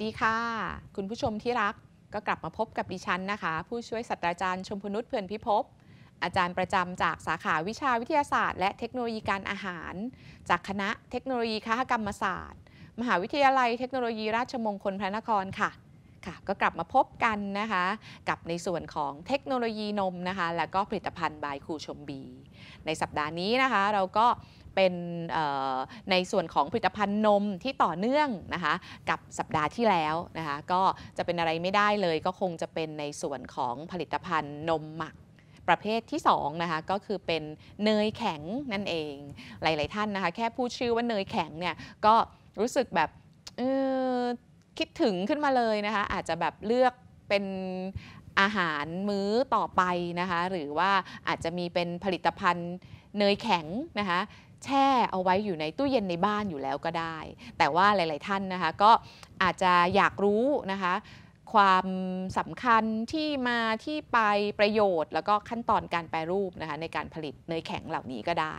ดีค่ะ คุณผู้ชมที่รักก็กลับมาพบกับดิฉันนะคะ ผู้ช่วยศาสตราจารย์ชมพนุษย์เพื่อนพิภพอาจารย์ประจำจากสาขาวิชาวิทยาศาสตร์และเทคโนโลยีการอาหาร จากคณะเทคโนโลยี คหกรรมศาสตร์ มหาวิทยาลัยเทคโนโลยีราชมงคลพระนครค่ะค่ะ ก็กลับมาพบกันนะคะกับในส่วนของเทคโนโลยีนมนะคะและก็ผลิตภัณฑ์บายคูชมบี ในสัปดาห์นี้นะคะเราก็เป็นในส่วนของผลิตภัณฑ์นมที่ต่อเนื่องนะคะกับสัปดาห์ที่แล้วนะคะก็จะเป็นอะไรไม่ได้เลยก็คงจะเป็นในส่วนของผลิตภัณฑ์นมหมักประเภทที่2นะคะก็คือเป็นเนยแข็งนั่นเองหลายๆท่านนะคะแค่พูดชื่อว่าเนยแข็งเนี่ยก็รู้สึกแบบคิดถึงขึ้นมาเลยนะคะอาจจะแบบเลือกเป็นอาหารมื้อต่อไปนะคะหรือว่าอาจจะมีเป็นผลิตภัณฑ์เนยแข็งนะคะแช่เอาไว้อยู่ในตู้เย็นในบ้านอยู่แล้วก็ได้ แต่ว่าหลาย ๆ ท่านนะคะก็อาจจะอยากรู้นะคะความสำคัญที่มาที่ไปประโยชน์ แล้วก็ขั้นตอนการแปรรูปนะคะในการผลิตเนยแข็งเหล่านี้ก็ได้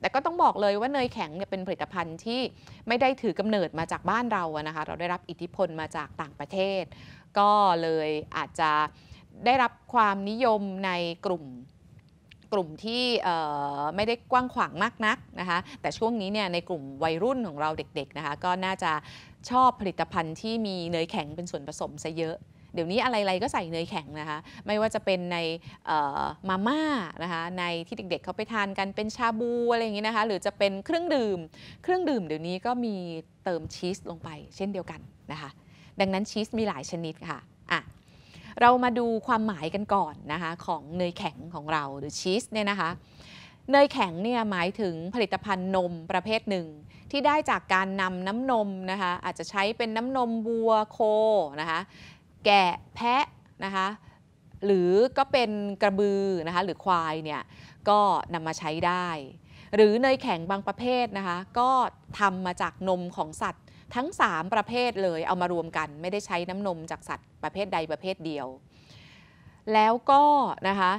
แต่ก็ต้องบอกเลยว่าเนยแข็งเนี่ยเป็นผลิตภัณฑ์ที่ไม่ได้ถือกำเนิดมาจากบ้านเราอะนะคะเราได้รับอิทธิพลมาจากต่างประเทศ ก็เลยอาจจะได้รับความนิยมในกลุ่มกลุ่มที่ไม่ได้กว้างขวางมากนักนะคะแต่ช่วงนี้เนี่ยในกลุ่มวัยรุ่นของเราเด็กๆนะคะก็น่าจะชอบผลิตภัณฑ์ที่มีเนยแข็งเป็นส่วนผสมซะเยอะเดี๋ยวนี้อะไรๆก็ใส่เนยแข็งนะคะ ไม่ว่าจะเป็นในมาม่านะคะในที่เด็กๆเขาไปทานกันเป็นชาบูอะไรอย่างนี้นะคะหรือจะเป็นเครื่องดื่มเครื่องดื่มเดี๋ยวนี้ก็มีเติมชีสลงไป เช่นเดียวกันนะคะดังนั้นชีสมีหลายชนิดค่ะอ่ะเรามาดูความหมายกันก่อนนะคะของเนยแข็งของเราหรือชีสเนี่ยนะคะเนยแข็งเนี่ยหมายถึงผลิตภัณฑ์นมประเภทหนึ่ง ที่ได้จากการนำน้ำนมนะคะอาจจะใช้เป็นน้ำนมวัวโคนะคะแกะแพะนะคะหรือก็เป็นกระบือนะคะหรือควายเนี่ยก็นำมาใช้ได้ หรือเนยแข็งบางประเภทนะคะก็ทำมาจากนมของสัตว์ทั้ง 3 ประเภทเลยเอามารวมกันไม่ได้ใช้น้ำนมจากสัตว์ประเภทใดประเภทเดียว แล้วก็นะคะ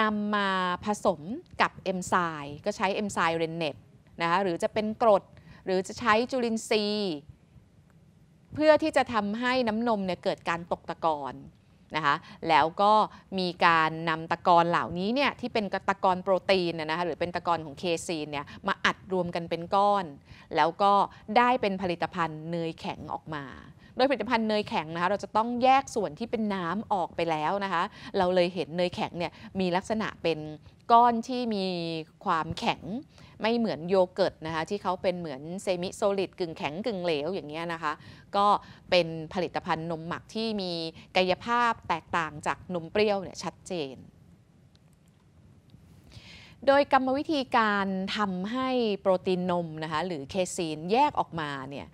นำมาผสมกับเอนไซม์ก็ใช้เอนไซม์เรนเนตนะคะหรือจะเป็นกรด หรือจะใช้จุลินทรีย์เพื่อที่จะทำให้น้ำนมเนี่ยเกิดการตกตะกอนนะคะแล้วก็มีการนำตะกอนเหล่านี้เนี่ยที่เป็นตะกอนโปรตีนนะคะหรือเป็นตะกอนของเคซีนเนี่ยมาอัดรวมกันเป็นก้อน แล้วก็ได้เป็นผลิตภัณฑ์เนยแข็งออกมา โดยผลิตภัณฑ์เนยแข็งนะคะเราจะต้องแยกส่วนที่เป็นน้ำออกไปแล้วนะคะเราเลยเห็นเนยแข็งเนี่ยมีลักษณะเป็นก้อนที่มีความแข็งไม่เหมือนโยเกิร์ตนะคะที่เขาเป็นเหมือนเซมิโซลิดกึ่งแข็งกึ่งเหลวอย่างเงี้ยนะคะก็เป็นผลิตภัณฑ์นมหมักที่มีกายภาพแตกต่างจากนมเปรี้ยวเนี่ยชัดเจน โดยกรรมวิธีการทำให้โปรตีนนมนะคะหรือเคซีนแยกออกมาเนี่ย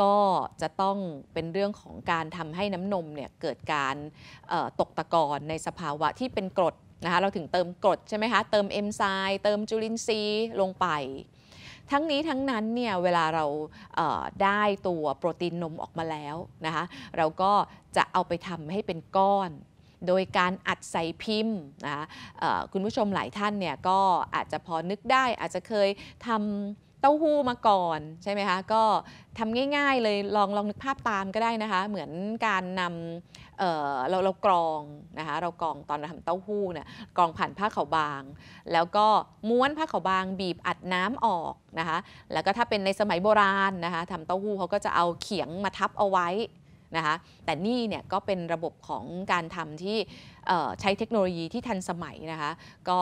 ก็จะต้องเป็นเรื่องของการทำให้น้ำนมเนี่ยเกิดการตกตะกอนในสภาวะที่เป็นกรดนะคะเราถึงเติมกรดใช่ไหมคะ เติมเอนไซม์เติมจุลินทรีย์ลงไป ทั้งนี้ทั้งนั้นเนี่ย เวลาเราเได้ตัวโปรตีนนมออกมาแล้ว นะคะ เราก็จะเอาไปทำให้เป็นก้อน โดยการอัดใส่พิมพ์นะคุณผู้ชมหลายท่านเนี่ย ก็อาจจะพอนึกได้ อาจจะเคยทำเต้าหู้มาก่อนใช่ไหมคะก็ทำง่ายๆเลยลองลองนึกภาพตามก็ได้นะคะเหมือนการนำเเราเรากรองนะคะเรากรองตอนเราทำเต้าหู้เนี่ยกรองผ่านผ้าขาวบาง แล้วก็ม้วนผ้าขาวบางบีบอัดน้ำออกนะคะแล้วก็ถ้าเป็นในสมัยโบราณนะคะทำเต้าหู้เขาก็จะเอาเขียงมาทับเอาไว้นะคะแต่นี่เนี่ยก็เป็นระบบของการทำที่ใช้เทคโนโลยีที่ทันสมัยนะคะก็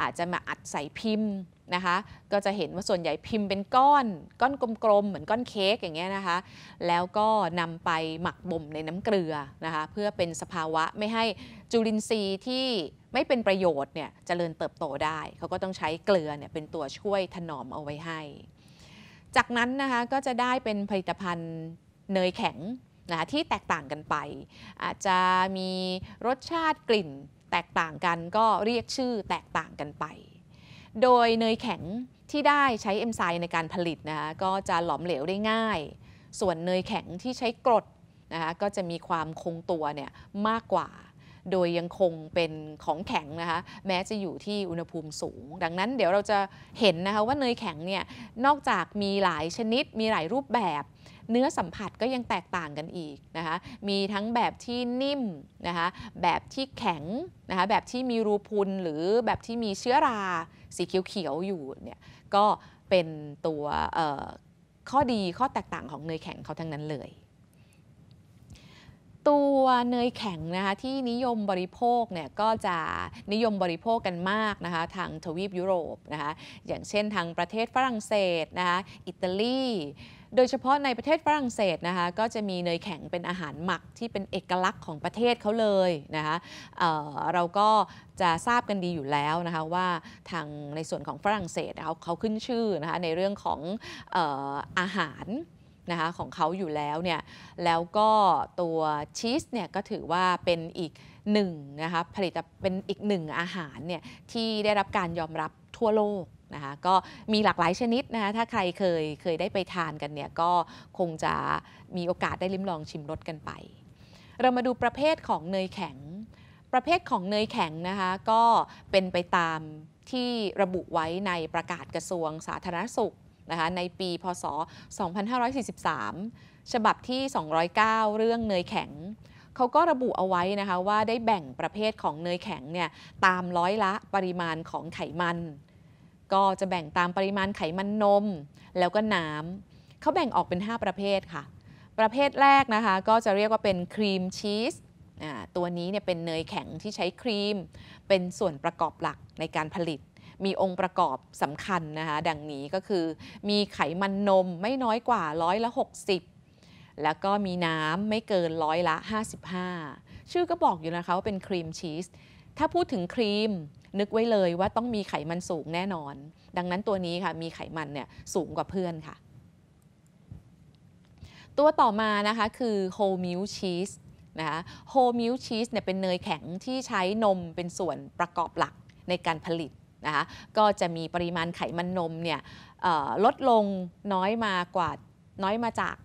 อาจจะมาอัดใส่พิมพ์นะคะก็จะเห็นว่าส่วนใหญ่พิมพ์เป็นก้อนก้อนกลมๆเหมือนก้อนเค้กอย่างเงี้ยนะคะแล้วก็นำไปหมักบ่มในน้ำเกลือนะคะเพื่อเป็นสภาวะไม่ให้จุลินทรีย์ที่ไม่เป็นประโยชน์เนี่ยจเจริญเติบโตได้เขาก็ต้องใช้เกลือเนี่ยเป็นตัวช่วยถนอมเอาไว้ให้ จากนั้นนะคะ ก็จะได้เป็นผลิตภัณฑ์เนยแข็งนะะที่แตกต่างกันไป อาจจะมีรสชาติกลิ่นแตกต่างกันก็เรียกชื่อแตกต่างกันไปโดยเนยแข็งที่ได้ใช้เอนไซม์ในการผลิตนะคะก็จะหลอมเหลวได้ง่าย ส่วนเนยแข็งที่ใช้กรดนะคะก็จะมีความคงตัวเนี่ยมากกว่า โดยยังคงเป็นของแข็งนะคะแม้จะอยู่ที่อุณหภูมิสูง ดังนั้นเดี๋ยวเราจะเห็นนะคะว่าเนยแข็งเนี่ยนอกจากมีหลายชนิดมีหลายรูปแบบเนื้อสัมผัสก็ยังแตกต่างกันอีกนะคะ มีทั้งแบบที่นิ่มนะคะ แบบที่แข็งนะคะ แบบที่มีรูพุนหรือแบบที่มีเชื้อราสีเขียวๆอยู่เนี่ย ก็เป็นตัวข้อดีข้อแตกต่างของเนยแข็งเขาทั้งนั้นเลย ตัวเนยแข็งนะคะที่นิยมบริโภคเนี่ยก็จะนิยมบริโภคกันมากนะคะทางทวีปยุโรปนะคะ อย่างเช่นทางประเทศฝรั่งเศสนะคะ อิตาลีโดยเฉพาะในประเทศฝรั่งเศสนะคะก็จะมีเนยแข็งเป็นอาหารหมักที่เป็นเอกลักษณ์ของประเทศเขาเลยนะคะเเราก็จะทราบกันดีอยู่แล้วนะคะว่าทางในส่วนของฝรั่งเศสเขาเขาขึ้นชื่อนะคะในเรื่องของอออาหารนะคะของเขาอยู่แล้วเนี่ยแล้วก็ตัวชีสเนี่ยก็ถือว่าเป็นอีกหนึ่งนะคะผลิตเป็นอีกหนึ่งอาหารเนี่ยที่ได้รับการยอมรับทั่วโลกนะคะก็มีหลากหลายชนิดนะคะ ถ้าใครเคยเคยได้ไปทานกันเนี่ยก็คงจะมีโอกาสได้ลิ้มลองชิมรสกันไป เรามาดูประเภทของเนยแข็ง ประเภทของเนยแข็งนะคะก็เป็นไปตามที่ระบุไว้ในประกาศกระทรวงสาธารณสุขนะคะในปี พศ 2543ฉบับที่ 209 เรื่องเนยแข็ง เขาก็ระบุเอาไว้นะคะว่าได้แบ่งประเภทของเนยแข็งเนี่ยตามร้อยละปริมาณของไขมันก็จะแบ่งตามปริมาณไขมันนม แล้วก็น้ำ เขาแบ่งออกเป็น 5 ประเภทค่ะ ประเภทแรกนะคะ ก็จะเรียกว่าเป็นครีมชีสตัวนี้เนี่ยเป็นเนยแข็งที่ใช้ครีม เป็นส่วนประกอบหลักในการผลิต มีองค์ประกอบสำคัญนะคะ ดังนี้ก็คือ มีไขมันนมไม่น้อยกว่าร้อยละ 60 แล้วก็มีน้ำไม่เกินร้อยละ 55 ชื่อก็บอกอยู่นะคะว่าเป็นครีมชีสถ้าพูดถึงครีมนึกไว้เลยว่าต้องมีไขมันสูงแน่นอน ดังนั้นตัวนี้ค่ะมีไขมันเนี่ยสูงกว่าเพื่อนค่ะ ตัวต่อมานะคะคือโฮมิลชีสนะคะ โฮมิลชีสเนี่ยเป็นเนยแข็งที่ใช้นมเป็นส่วนประกอบหลักในการผลิตนะคะ ก็จะมีปริมาณไขมันนมเนี่ยลดลงน้อยมากว่า น้อยมาจาก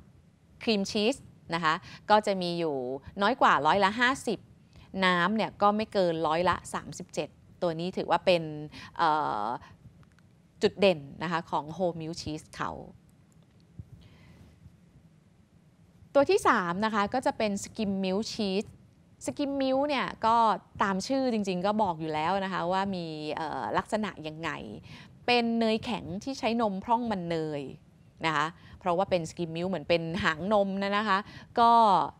ครีมชีสนะคะ ก็จะมีอยู่น้อยกว่าร้อยละ 50 น้ำเนี่ยก็ไม่เกินร้อยละ 37ตัวนี้ถือว่าเป็นจุดเด่นนะคะของโฮมิลชีสเขา ตัวที่3นะคะก็จะเป็นสกิมมิลชีส สกิมมิลเนี่ยก็ตามชื่อจริงๆก็บอกอยู่แล้วนะคะว่ามีลักษณะยังไง เป็นเนยแข็งที่ใช้นมพร่องมันเนยนะคะ เพราะว่าเป็นสกิมมิลเหมือนเป็นหางนมนะนะคะ ก็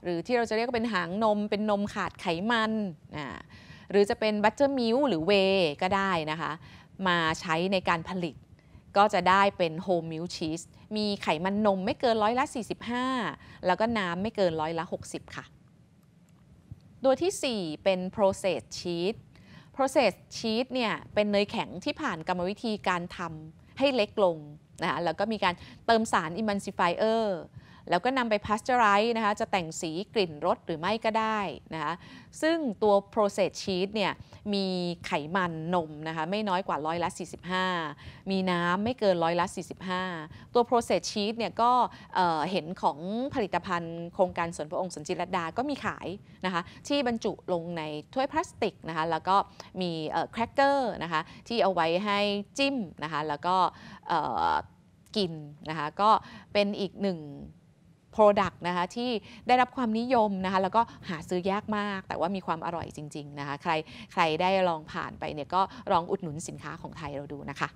หรือที่เราจะเรียกว่าเป็นหางนม เป็นนมขาดไขมันนะหรือจะเป็นบัตเตอร์มิลหรือเวก็ได้นะคะ มาใช้ในการผลิต ก็จะได้เป็นโฮมมิลชีสมีไขมันนมไม่เกินร้อยละ 45 แล้วก็น้ำไม่เกินร้อยละ60 ค่ะ ตัวที่ 4 เป็น process cheese process cheese เนี่ยเป็นเนยแข็งที่ผ่านกรรมวิธีการทำให้เล็กลงนะแล้วก็มีการเติมสาร emulsifier แล้วก็นำไปพัสเจอไรซ์นะคะ จะแต่งสีกลิ่นรสหรือไม่ก็ได้นะคะ ซึ่งตัว process cheese เนี่ยมีไขมันนมนะคะไม่น้อยกว่าร้อยละ45 มีน้ำไม่เกินร้อยละ 45 ตัว process cheese เนี่ยก็เห็นของผลิตภัณฑ์โครงการสวนพระองค์สนจิรดา ก็มีขายนะคะที่บรรจุลงในถ้วยพลาสติกนะคะแล้วก็มีแครกเกอร์นะคะที่เอาไว้ให้จิ้มนะคะแล้วก็กินนะคะก็เป็นอีกหนึ่ง Product นะคะที่ได้รับความนิยมนะคะแล้วก็หาซื้อยากมากแต่ว่ามีความอร่อยจริงๆนะคะใครใครได้ลองผ่านไปเนี่ยก็ลองอุดหนุนสินค้าของไทยเราดูนะคะ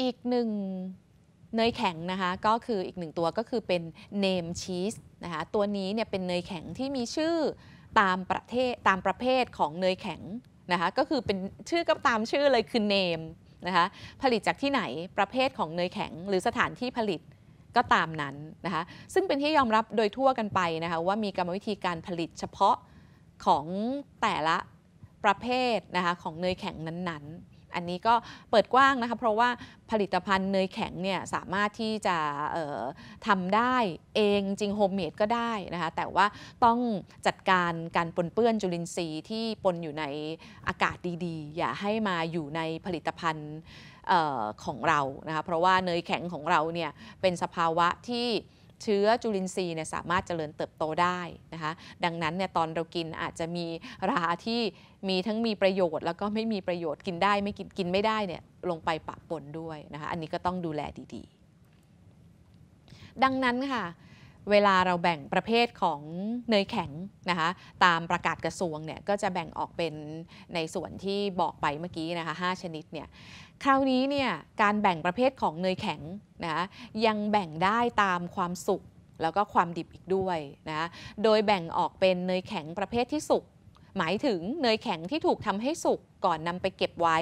อีกหนึ่งเนยแข็งนะคะก็คืออีกหนึ่งตัวก็คือเป็นเนมชีสนะคะตัวนี้เนี่ยเป็นเนยแข็งที่มีชื่อตามประเทศตามประเภทของเนยแข็งนะคะก็คือเป็นชื่อก็ตามชื่อเลยคือเนมนะคะผลิตจากที่ไหนประเภทของเนยแข็งหรือสถานที่ผลิตก็ตามนั้นนะคะซึ่งเป็นที่ยอมรับโดยทั่วกันไปนะคะว่ามีกรรมวิธีการผลิตเฉพาะของแต่ละประเภทนะคะของเนยแข็งนั้นๆอันนี้ก็เปิดกว้างนะคะเพราะว่าผลิตภัณฑ์เนยแข็งเนี่ยสามารถที่จะทำได้เองจริงโฮมเมดก็ได้นะคะ แต่ว่าต้องจัดการการปนเปื้อนจุลินทรีย์ที่ปนอยู่ในอากาศดีๆ อย่าให้มาอยู่ในผลิตภัณฑ์ของเรานะคะเพราะว่าเนยแข็งของเราเนี่ยเป็นสภาวะที่เชื้อจุลินทรีย์เนี่ยสามารถเจริญเติบโตได้นะคะดังนั้นเนี่ยตอนเรากินอาจจะมีราที่มีทั้งมีประโยชน์ แล้วก็ไม่มีประโยชน์กินได้ไม่กิน กินไม่ได้เนี่ยลงไปปะปนด้วยนะคะอันนี้ก็ต้องดูแลดีๆ ดังนั้นค่ะเวลาเราแบ่งประเภทของเนยแข็งนะคะตามประกาศกระทรวงเนี่ยก็จะแบ่งออกเป็นในส่วนที่บอกไปเมื่อกี้นะคะ5ชนิดเนี่ยคราวนี้เนี่ยการแบ่งประเภทของเนยแข็งนะคะยังแบ่งได้ตามความสุกแล้วก็ความดิบอีกด้วยนะโดยแบ่งออกเป็นเนยแข็งประเภทที่สุกหมายถึงเนยแข็งที่ถูกทำให้สุกก่อนนำไปเก็บไว้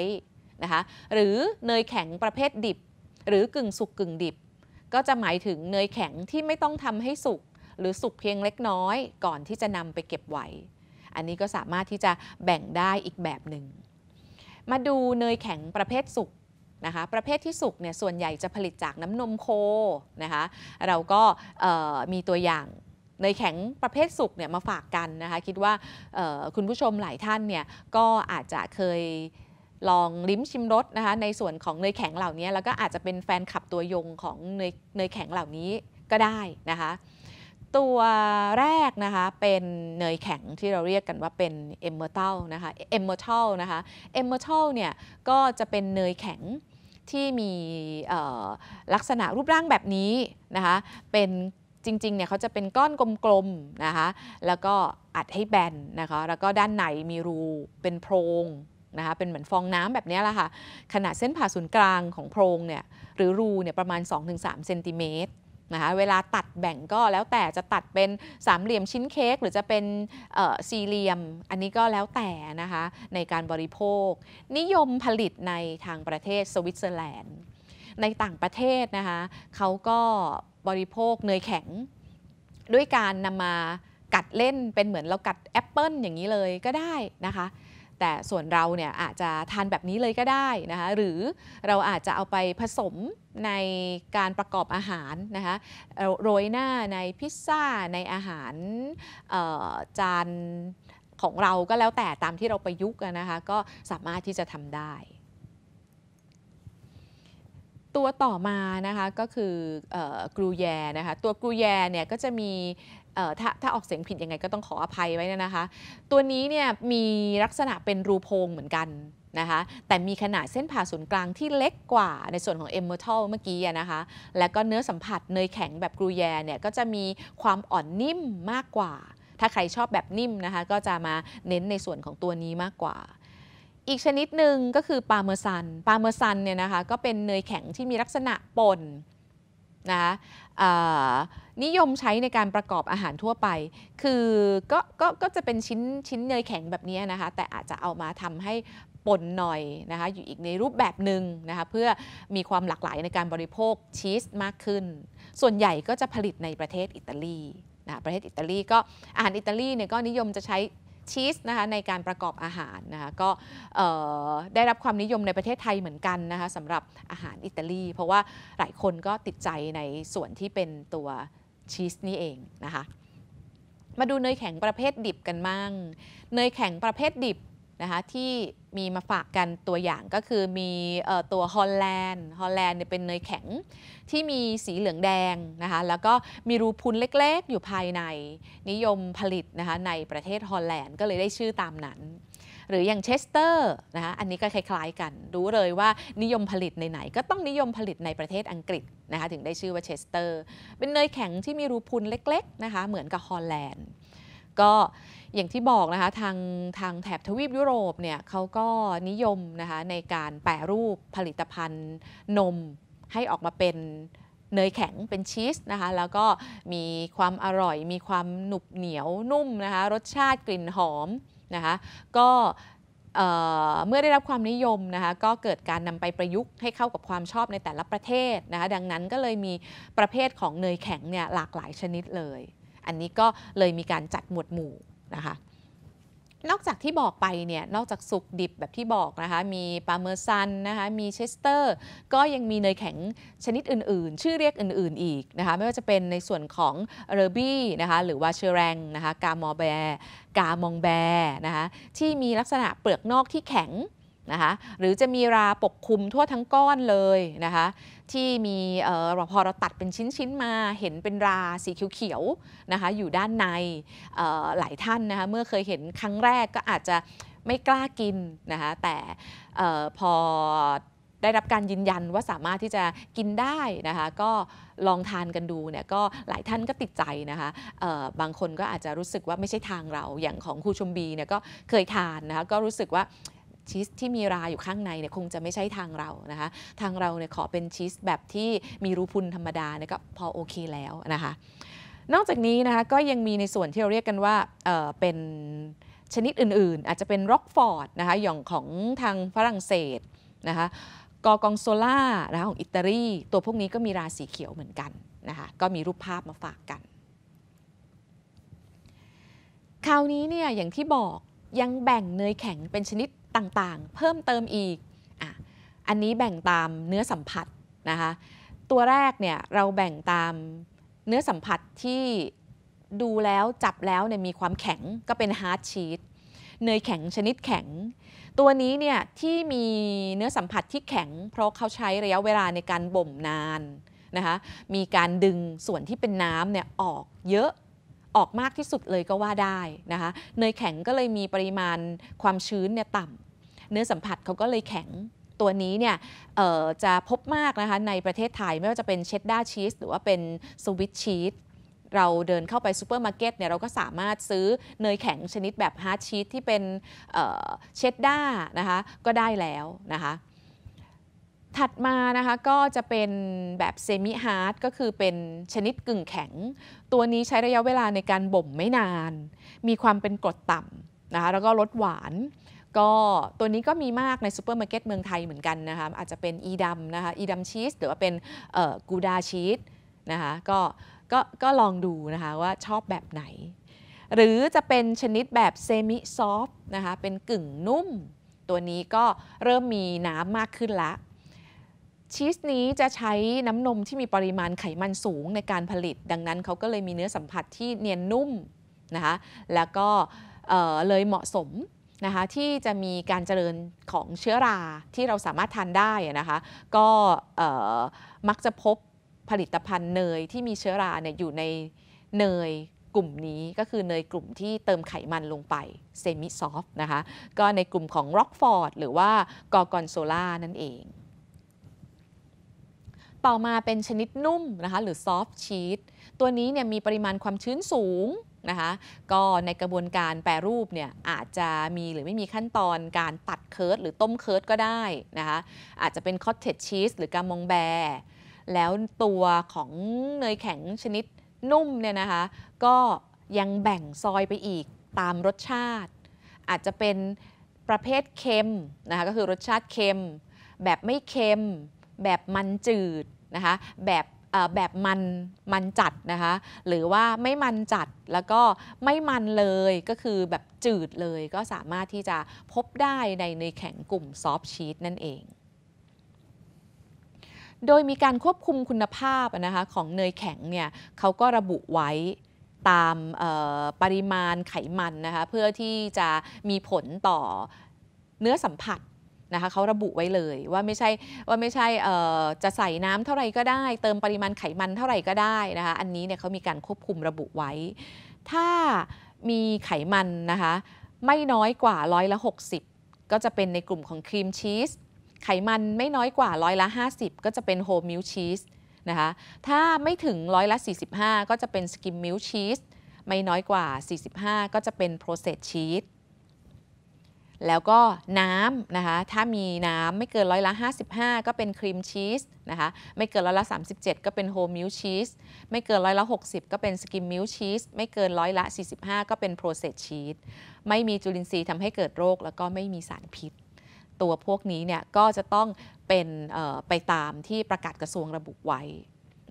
นะคะหรือเนยแข็งประเภทดิบ หรือกึ่งสุกกึ่งดิบก็จะหมายถึงเนยแข็งที่ไม่ต้องทำให้สุกหรือสุกเพียงเล็กน้อยก่อนที่จะนำไปเก็บไว้ อันนี้ก็สามารถที่จะแบ่งได้อีกแบบหนึ่ง มาดูเนยแข็งประเภทสุกนะคะประเภทที่สุกเนี่ยส่วนใหญ่จะผลิตจากน้ำนมโคนะคะเราก็มีตัวอย่างเนยแข็งประเภทสุกเนี่ยมาฝากกันนะคะคิดว่าคุณผู้ชมหลายท่านเนี่ยก็อาจจะเคยลองลิ้มชิมรสนะคะในส่วนของเนยแข็งเหล่านี้แล้วก็อาจจะเป็นแฟนคลับตัวยงของเนยเนยแข็งเหล่านี้ก็ได้นะคะตัวแรกนะคะเป็นเนยแข็งที่เราเรียกกันว่าเป็นเอมเมอร์ทัลนะคะเอมเมอร์ทัลนะคะเอมเมอร์ทัลเนี่ย ก็จะเป็นเนยแข็งที่มีลักษณะรูปร่างแบบนี้นะคะเป็นจริงๆเนี่ยเขาจะเป็นก้อนกลมๆนะคะแล้วก็อัดให้แบนนะคะแล้วก็ด้านในมีรูเป็นโพรงนะคะเป็นเหมือนฟองน้ำแบบนี้แหละค่ะ ขนาดเส้นผ่าศูนย์กลางของโพรงเนี่ยหรือรูเนี่ยประมาณ 2-3 เซนติเมตรนะคะเวลาตัดแบ่งก็แล้วแต่จะตัดเป็นสามเหลี่ยมชิ้นเค้กหรือจะเป็นสี่เหลี่ยมอันนี้ก็แล้วแต่นะคะในการบริโภคนิยมผลิตในทางประเทศสวิตเซอร์แลนด์ในต่างประเทศนะคะเขาก็บริโภคเนยแข็ง ด้วยการนำมากัดเล่นเป็นเหมือนเรากัดแอปเปิลอย่างนี้เลยก็ได้นะคะแต่ส่วนเราเนี่ยอาจจะทานแบบนี้เลยก็ได้นะคะหรือเราอาจจะเอาไปผสมในการประกอบอาหารนะคะโรยหน้าในพิซซ่า ในอาหารจานของเราก็แล้วแต่ตามที่เราประยุกต์นะคะก็สามารถที่จะทำได้ ตัวต่อมานะคะก็คือกรูแยนะคะตัวกรูแยเนี่ยก็จะมีถ้าถ้าออกเสียงผิดยังไงก็ต้องขออภัยไว้นะคะ ตัวนี้เนี่ยมีลักษณะเป็นรูโพงเหมือนกันนะคะ แต่มีขนาดเส้นผ่าศูนย์กลางที่เล็กกว่าในส่วนของเอมเมอร์ทัลเมื่อกี้นะคะ และก็เนื้อสัมผัสเนยแข็งแบบกรูแยเนี่ยก็จะมีความอ่อนนิ่มมากกว่า ถ้าใครชอบแบบนิ่มนะคะก็จะมาเน้นในส่วนของตัวนี้มากกว่า อีกชนิดหนึ่งก็คือปาเมอร์ซันปาเมอร์ซันเนี่ยนะคะก็เป็นเนยแข็งที่มีลักษณะป่นนะคะนิยมใช้ในการประกอบอาหารทั่วไป คือก็ก็ก็จะเป็นชิ้นชิ้นเนยแข็งแบบนี้นะคะ แต่อาจจะเอามาทำให้ปนหน่อยนะคะอยู่อีกในรูปแบบหนึ่งนะคะเพื่อมีความหลากหลายในการบริโภคชีสมากขึ้น ส่วนใหญ่ก็จะผลิตในประเทศอิตาลีนะประเทศอิตาลีก็อาหารอิตาลีเนี่ยก็นิยมจะใช้ชีสนะคะในการประกอบอาหารนะคะก็ได้รับความนิยมในประเทศไทยเหมือนกันนะคะสำหรับอาหารอิตาลี เพราะว่าหลายคนก็ติดใจในส่วนที่เป็นตัวชีสนี่เองนะคะมาดูเนยแข็งประเภทดิบกันมั่ง เนยแข็งประเภทดิบะคะที่มีมาฝากกันตัวอย่างก็คือมีตัวฮอลแลนด์ฮอลแลนด์เนี่ยเป็นเนยแข็งที่มีสีเหลืองแดงนะคะแล้วก็มีรูพุนเล็กๆอยู่ภายในนิยมผลิตนะคะในประเทศฮอลแลนด์ ก็เลยได้ชื่อตามนั้น หรืออย่างเชสเตอร์นะคะอันนี้ก็คล้ายๆกัน รู้เลยว่านิยมผลิตในไหนก็ต้องนิยมผลิตในประเทศอังกฤษนะคะถึงได้ชื่อว่าเชสเตอร์เป็นเนยแข็งที่มีรูพุนเล็กๆนะคะเหมือนกับฮอลแลนด์ก็อย่างที่บอกนะคะทางทางแถบทวีปยุโรปเนี่ยเขาก็นิยมนะคะในการแปรรูปผลิตภัณฑ์นมให้ออกมาเป็นเนยแข็งเป็นชีสนะคะแล้วก็มีความอร่อยมีความหนุบเหนียวนุ่มนะคะรสชาติกลิ่นหอมนะคะก็เมื่อได้รับความนิยมนะคะก็เกิดการนำไปประยุกต์ให้เข้ากับความชอบในแต่ละประเทศนะคะดังนั้นก็เลยมีประเภทของเนยแข็งเนี่ยหลากหลายชนิดเลย อันนี้ก็เลยมีการจัดหมวดหมู่นะคะนอกจากที่บอกไปเนี่ย นอกจากสุกดิบแบบที่บอกนะคะ มีปาเมอร์ซันนะคะ มีเชสเตอร์ ก็ยังมีเนยแข็งชนิดอื่น ๆ ชื่อเรียกอื่น ๆ อีกนะคะ ไม่ว่าจะเป็นในส่วนของเรบี้นะคะ หรือว่าเชอแรงนะคะ กามอแบ กามองแบนะคะ ที่มีลักษณะเปลือกนอกที่แข็งนะคะหรือจะมีราปกคลุมทั่วทั้งก้อนเลยนะคะที่มีออพอเราตัดเป็นชิ้นๆมาเห็นเป็นราสีเขียวๆนะคะอยู่ด้านในหลายท่านนะคะเมื่อเคยเห็นครั้งแรกก็อาจจะไม่กล้ากินนะคะแต่ออพอได้รับการยืนยันว่าสามารถที่จะกินได้นะคะก็ลองทานกันดูเนี่ยก็หลายท่านก็ติดใจนะคะบางคนก็อาจจะรู้สึกว่าไม่ใช่ทางเราอย่างของครูชมบีเนี่ยก็เคยทานนะคะก็รู้สึกว่าชีสที่มีราอยู่ข้างในเนี่ยคงจะไม่ใช่ทางเรานะคะทางเราเนี่ยขอเป็นชีสแบบที่มีรูพุนธรรมดาเนี่ยก็พอโอเคแล้วนะคะนอกจากนี้นะคะก็ยังมีในส่วนที่เราเรียกกันว่าเเป็นชนิดอื่นๆ อาจจะเป็นร็อกฟอร์ดนะคะอย่างของทางฝรั่งเศสนะคะกอกองโซล่านะคะของอิตาลีตัวพวกนี้ก็มีราสีเขียวเหมือนกันนะคะก็มีรูปภาพมาฝากกัน คราวนี้เนี่ยอย่างที่บอกยังแบ่งเนยแข็งเป็นชนิดต่างๆ เพิ่มเติมอีกออันนี้แบ่งตามเนื้อสัมผัสนะคะ ตัวแรกเนี่ยเราแบ่งตามเนื้อสัมผัสที่ดูแล้วจับแล้วเนี่ยมีความแข็งก็เป็นฮาร์ดชีสเนยแข็งชนิดแข็ง ตัวนี้เนี่ยที่มีเนื้อสัมผัสที่แข็ง เพราะเขาใช้ระยะเวลาในการบ่มนานนะคะ มีการดึงส่วนที่เป็นน้ำเนี่ยออกเยอะออกมากที่สุดเลยก็ว่าได้นะคะเนยแข็งก็เลยมีปริมาณความชื้นเนี่ยต่ำเนื้อสัมผัสเขาก็เลยแข็งตัวนี้เนี่ยจะพบมากนะคะในประเทศไทยไม่ว่าจะเป็นเชดดาร์ชีสหรือว่าเป็นสวิตชีสเราเดินเข้าไปซูเปอร์มาร์เก็ตเนี่ยเราก็สามารถซื้อเนยแข็งชนิดแบบฮาร์ดชีสที่เป็นเชดดาร์นะคะก็ได้แล้วนะคะถัดมานะคะก็จะเป็นแบบเซมิฮาร์ดก็คือเป็นชนิดกึ่งแข็ง ตัวนี้ใช้ระยะเวลาในการบ่มไม่นาน มีความเป็นกรดต่ำนะคะแล้วก็รสหวานก็ตัวนี้ก็มีมากในซูเปอร์มาร์เก็ตเมืองไทยเหมือนกันนะคะอาจจะเป็นอีดำนะคะอีดำชีสหรือว่าเป็นกูดาชีสนะคะก็ก็ก็ลองดูนะคะว่าชอบแบบไหน หรือจะเป็นชนิดแบบเซมิซอฟนะคะเป็นกึ่งนุ่ม ตัวนี้ก็เริ่มมีน้ำมากขึ้นละชีสนี้จะใช้น้ำนมที่มีปริมาณไขมันสูงในการผลิต ดังนั้นเขาก็เลยมีเนื้อสัมผัสที่เนียนนุ่มนะคะแล้วก็เลยเหมาะสมนะคะที่จะมีการเจริญของเชื้อราที่เราสามารถทานได้นะคะก็มักจะพบผลิตภัณฑ์เนยที่มีเชื้อราเนี่ยอยู่ใน เนยกลุ่มนี้ก็คือเนยกลุ่มที่เติมไขมันลงไปเซมิซอฟนะคะก็ในกลุ่มของร็อกฟอร์ดหรือว่ากอกอนโซล่านั่นเองต่อมาเป็นชนิดนุ่มนะคะหรือซอฟต์ชีสตัวนี้เนี่ยมีปริมาณความชื้นสูงนะคะก็ในกระบวนการแปรรูปเนี่ยอาจจะมีหรือไม่มีขั้นตอนการตัดเคิร์ดหรือต้มเคิร์ดก็ได้นะคะอาจจะเป็นคอตเทจชีสหรือกามองแบร์แล้วตัวของเนยแข็งชนิดนุ่มเนี่ยนะคะก็ยังแบ่งซอยไปอีกตามรสชาติ อาจจะเป็นประเภทเค็มนะคะก็คือรสชาติเค็มแบบไม่เค็มแบบมันจืดนะคะแบบแบบมันมันจัดนะคะหรือว่าไม่มันจัดแล้วก็ไม่มันเลยก็คือแบบจืดเลยก็สามารถที่จะพบได้ในในแข็งกลุ่มซอฟชีตนั่นเอง โดยมีการควบคุมคุณภาพนะคะของเนยแข็งเนี่ยเขาก็ระบุไว้ตามปริมาณไขมันนะคะเพื่อที่จะมีผลต่อเนื้อสัมผัสนะคะเขาระบุไว้เลย ว่าไม่ใช่ว่าไม่ใช่จะใส่น้ำเท่าไรก็ได้ เติมปริมาณไขมันเท่าไรก็ได้นะคะอันนี้เนี่ยเขามีการควบคุมระบุไว้ ถ้ามีไขมันนะคะไม่น้อยกว่าร้อยละ60 ก็จะเป็นในกลุ่มของครีมชีสไขมันไม่น้อยกว่าร้อยละ50 ก็จะเป็นโฮมมิลชีสนะคะถ้าไม่ถึงร้อยละ 45 ก็จะเป็นสกิมมิลชีสไม่น้อยกว่า 45 ก็จะเป็นโปรเซสชีสแล้วก็น้ำนะคะ ถ้ามีน้ำไม่เกินร้อยละ 55 ก็เป็นครีมชีสนะคะ ไม่เกินร้อยละ 37 ก็เป็นโฮมมิลชีส ไม่เกินร้อยละ 60 ก็เป็นสกิมมิลชีส ไม่เกินร้อยละ 45 ก็เป็นโปรเซสชีส ไม่มีจุลินทรีย์ทำให้เกิดโรคแล้วก็ไม่มีสารพิษ ตัวพวกนี้เนี่ย ก็จะต้องเป็นไปตามที่ประกาศกระทรวงระบุไว้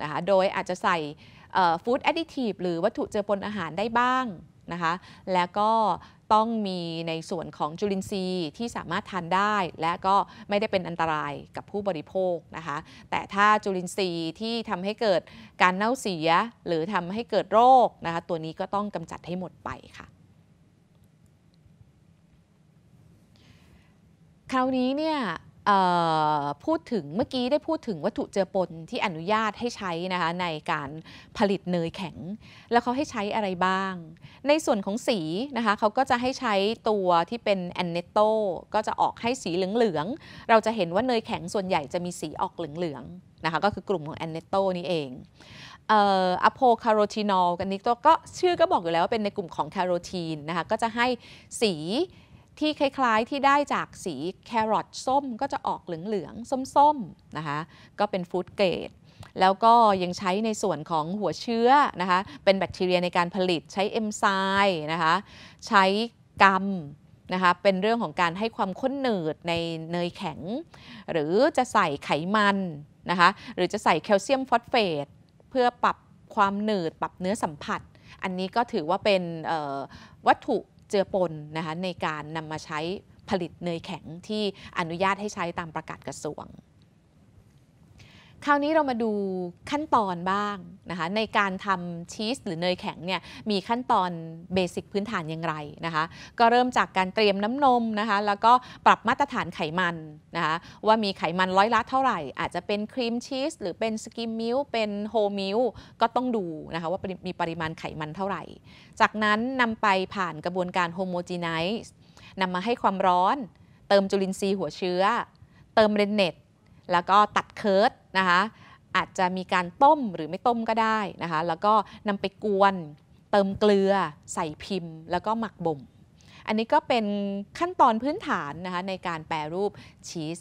นะคะ โดยอาจจะใส่ฟู้ดแอดดิทีฟหรือวัตถุเจือปนอาหารได้บ้างนะคะ แล้วก็ต้องมีในส่วนของจุลินทรีย์ที่สามารถทานได้และก็ไม่ได้เป็นอันตรายกับผู้บริโภคนะคะ แต่ถ้าจุลินทรีย์ที่ทำให้เกิดการเน่าเสียหรือทำให้เกิดโรคนะคะ ตัวนี้ก็ต้องกำจัดให้หมดไปค่ะ คราวนี้เนี่ยพูดถึงเมื่อกี้ได้พูดถึงวัตถุเจือปนที่อนุญาตให้ใช้นะคะในการผลิตเนยแข็ง แล้วเขาให้ใช้อะไรบ้างในส่วนของสีนะคะเขาก็จะให้ใช้ตัวที่เป็นแอนเนตโตก็จะออกให้สีเหลืองๆเราจะเห็นว่าเนยแข็งส่วนใหญ่จะมีสีออกเหลืองๆนะคะก็คือกลุ่มของแอนเนตโตนี่เองอะโพคาโรทีนอลกันนี้ก็ชื่อก็บอกอยู่แล้วว่าเป็นในกลุ่มของแคโรทีนนะคะก็จะให้สีที่คล้ายๆที่ได้จากสีแครอทส้มก็จะออกเหลืองๆส้มๆนะคะก็เป็นฟู้ดเกรดแล้วก็ยังใช้ในส่วนของหัวเชื้อนะคะเป็นแบคทีเรียในการผลิตใช้เอนไซม์นะคะใช้กรรมนะคะเป็นเรื่องของการให้ความข้นหนืดในเนยแข็ง หรือจะใส่ไขมันนะคะหรือจะใส่แคลเซียมฟอสเฟต เพื่อปรับความหนืดปรับเนื้อสัมผัส อันนี้ก็ถือว่าเป็นวัตถุเจือปนนะคะในการนำมาใช้ผลิตเนยแข็งที่อนุญาตให้ใช้ตามประกาศกระทรวงคราวนี้เรามาดูขั้นตอนบ้างนะคะในการทำชีสหรือเนยแข็งเนี่ยมีขั้นตอนเบสิกพื้นฐานอย่างไรนะคะก็เริ่มจากการเตรียมน้ำนมนะคะแล้วก็ปรับมาตรฐานไขมันนะคะว่ามีไขมันร้อยละเท่าไหร่ อาจจะเป็นครีมชีสหรือเป็นสกิมมิลเป็นโฮมิลก็ต้องดูนะคะว่ามีปริมาณไขมันเท่าไหร่ จากนั้นนำไปผ่านกระบวนการโฮโมจีไนซ์นำมาให้ความร้อน เติมจุลินทรีย์หัวเชื้อเติมเรนเนตแล้วก็ตัดเคิร์ดนะคะ อาจจะมีการต้มหรือไม่ต้มก็ได้นะคะ แล้วก็นำไปกวน เติมเกลือใส่พิมพ์แล้วก็หมักบ่ม อันนี้ก็เป็นขั้นตอนพื้นฐานนะคะในการแปรรูปชีส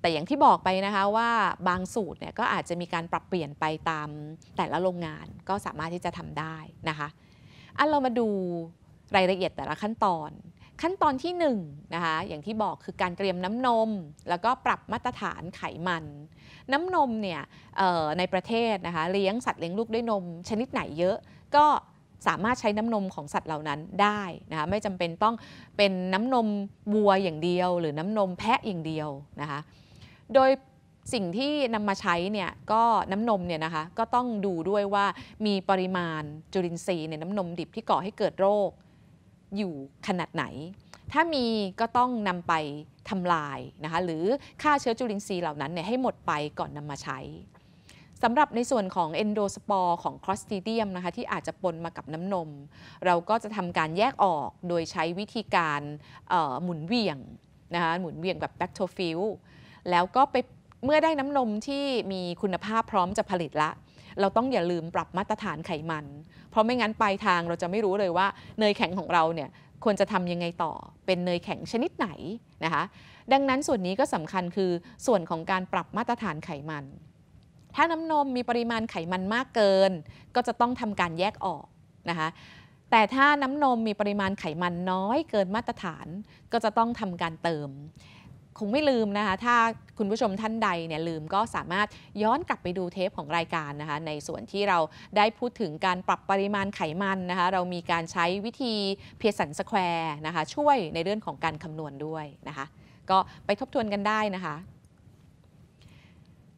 แต่อย่างที่บอกไปนะคะว่าบางสูตรเนี่ยก็อาจจะมีการปรับเปลี่ยนไปตามแต่ละโรงงานก็สามารถที่จะทำได้นะคะอันเรามาดูรายละเอียดแต่ละขั้นตอนขั้นตอนที่1นะคะอย่างที่บอกคือการเตรียมน้ำนม แล้วก็ปรับมาตรฐานไขมัน น้ำนมเนี่ยในประเทศนะคะเลี้ยงสัตว์เลี้ยงลูก ด้วยนม ชนิดไหนเยอะก็สามารถใช้น้ำนมของสัตว์เหล่านั้นได้นะคะไม่จำเป็นต้องเป็นน้ำนมวัวอย่างเดียว หรือน้ำนมแพะอย่างเดียวนะคะโดยสิ่งที่นำมาใช้เนี่ยก็น้ำนมเนี่ยนะคะก็ต้องดูด้วยว่ามีปริมาณจุลินทรีย์ ในน้ำนมดิบที่ก่อให้เกิดโรคอยู่ขนาดไหน ถ้ามีก็ต้องนำไปทำลายนะคะ หรือฆ่าเชื้อจุลินทรีย์เหล่านั้นเนี่ยให้หมดไปก่อนนำมาใช้ สำหรับในส่วนของเอนโดสปอร์ของครอสติเดียมนะคะ ที่อาจจะปนมากับน้ำนม เราก็จะทำการแยกออกโดยใช้วิธีการหมุนเวียงนะคะ หมุนเวียงแบบแบคโทฟิล แล้วก็ไปเมื่อได้น้ำนมที่มีคุณภาพพร้อมจะผลิตละเราต้องอย่าลืมปรับมาตรฐานไขมัน เพราะไม่งั้นปลายทางเราจะไม่รู้เลยว่า เนยแข็งของเราเนี่ยควรจะทำยังไงต่อ เป็นเนยแข็งชนิดไหนนะคะดังนั้นส่วนนี้ก็สำคัญคือส่วนของการปรับมาตรฐานไขมัน ถ้าน้ำนมมีปริมาณไขมันมากเกิน ก็จะต้องทำการแยกออกนะคะแต่ถ้าน้ำนมมีปริมาณไขมันน้อยเกินมาตรฐานก็จะต้องทำการเติมคงไม่ลืมนะคะ ถ้าคุณผู้ชมท่านใดเนี่ยลืมก็สามารถย้อนกลับไปดูเทปของรายการนะคะในส่วนที่เราได้พูดถึงการปรับปริมาณไขมันนะคะเรามีการใช้วิธีเพียสันสแควร์นะคะช่วยในเรื่องของการคำนวณด้วยนะคะก็ไปทบทวนกันได้นะคะ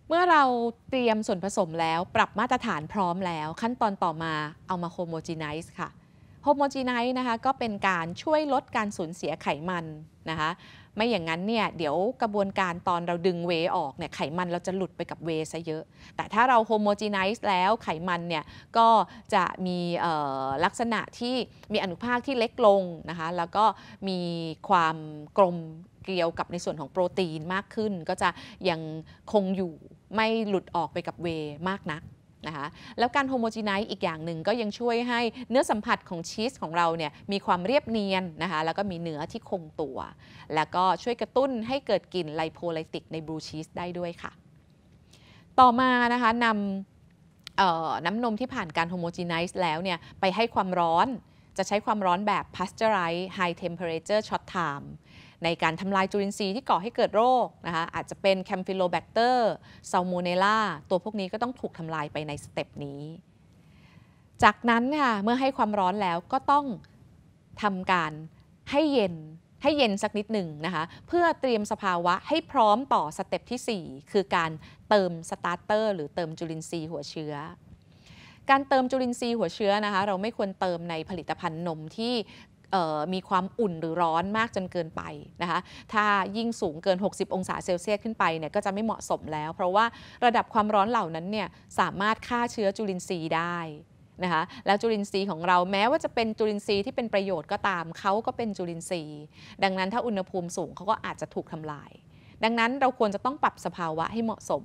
เมื่อเราเตรียมส่วนผสมแล้วปรับมาตรฐานพร้อมแล้ว ขั้นตอนต่อมาเอามาโฮโมจีไนซ์ค่ะโฮโมจีไนซ์นะคะก็เป็นการช่วยลดการสูญเสียไขมันนะคะไม่อย่างนั้นเนี่ยเดี๋ยวกระบวนการตอนเราดึงเวออกเนี่ยไขมันเราจะหลุดไปกับเวซะเยอะ แต่ถ้าเราโฮโมจีไนซ์แล้วไขมันเนี่ยก็จะมีลักษณะที่มีอนุภาคที่เล็กลงนะคะแล้วก็มีความกลมเกลียวกับในส่วนของโปรตีนมากขึ้นก็จะยังคงอยู่ไม่หลุดออกไปกับเวมากนักนะคะแล้วการโฮโมจีไนซ์อีกอย่างหนึ่งก็ยังช่วยให้เนื้อสัมผัสของชีสของเราเนี่ยมีความเรียบเนียนนะคะแล้วก็มีเนื้อที่คงตัว แล้วก็ช่วยกระตุ้นให้เกิดกลิ่นไลโพไลติกในบลูชีสได้ด้วยค่ะ ต่อมานะคะนำน้ำนมที่ผ่านการโฮโมจีไนซ์แล้วเนี่ยไปให้ความร้อนจะใช้ความร้อนแบบพ a สเจอไร z ์ไฮเท h t e เร e เรเจอร์ช็อตไทมในการทำลายจุลินทรีย์ที่ก่อให้เกิดโรคนะคะอาจจะเป็นแคมฟิโลแบคเตอร์ซาโมเนล่าตัวพวกนี้ก็ต้องถูกทำลายไปในสเต็ปนี้ จากนั้นค่ะเมื่อให้ความร้อนแล้วก็ต้องทำการให้เย็นให้เย็นสักนิดหนึ่งนะคะเพื่อเตรียมสภาวะให้พร้อมต่อสเต็ปที่ 4 คือการเติมสตาร์เตอร์หรือเติมจุลินทรีย์หัวเชื้อ การเติมจุลินทรีย์หัวเชื้อนะคะเราไม่ควรเติมในผลิตภัณฑ์นมที่มีความอุ่นหรือร้อนมากจนเกินไปนะคะ ถ้ายิ่งสูงเกิน 60 องศาเซลเซียสขึ้นไปเนี่ยก็จะไม่เหมาะสมแล้ว เพราะว่าระดับความร้อนเหล่านั้นเนี่ยสามารถฆ่าเชื้อจุลินทรีย์ได้นะคะ แล้วจุลินทรีย์ของเราแม้ว่าจะเป็นจุลินทรีย์ที่เป็นประโยชน์ก็ตามเขาก็เป็นจุลินทรีย์ ดังนั้นถ้าอุณหภูมิสูงเขาก็อาจจะถูกทำลาย ดังนั้นเราควรจะต้องปรับสภาวะให้เหมาะสม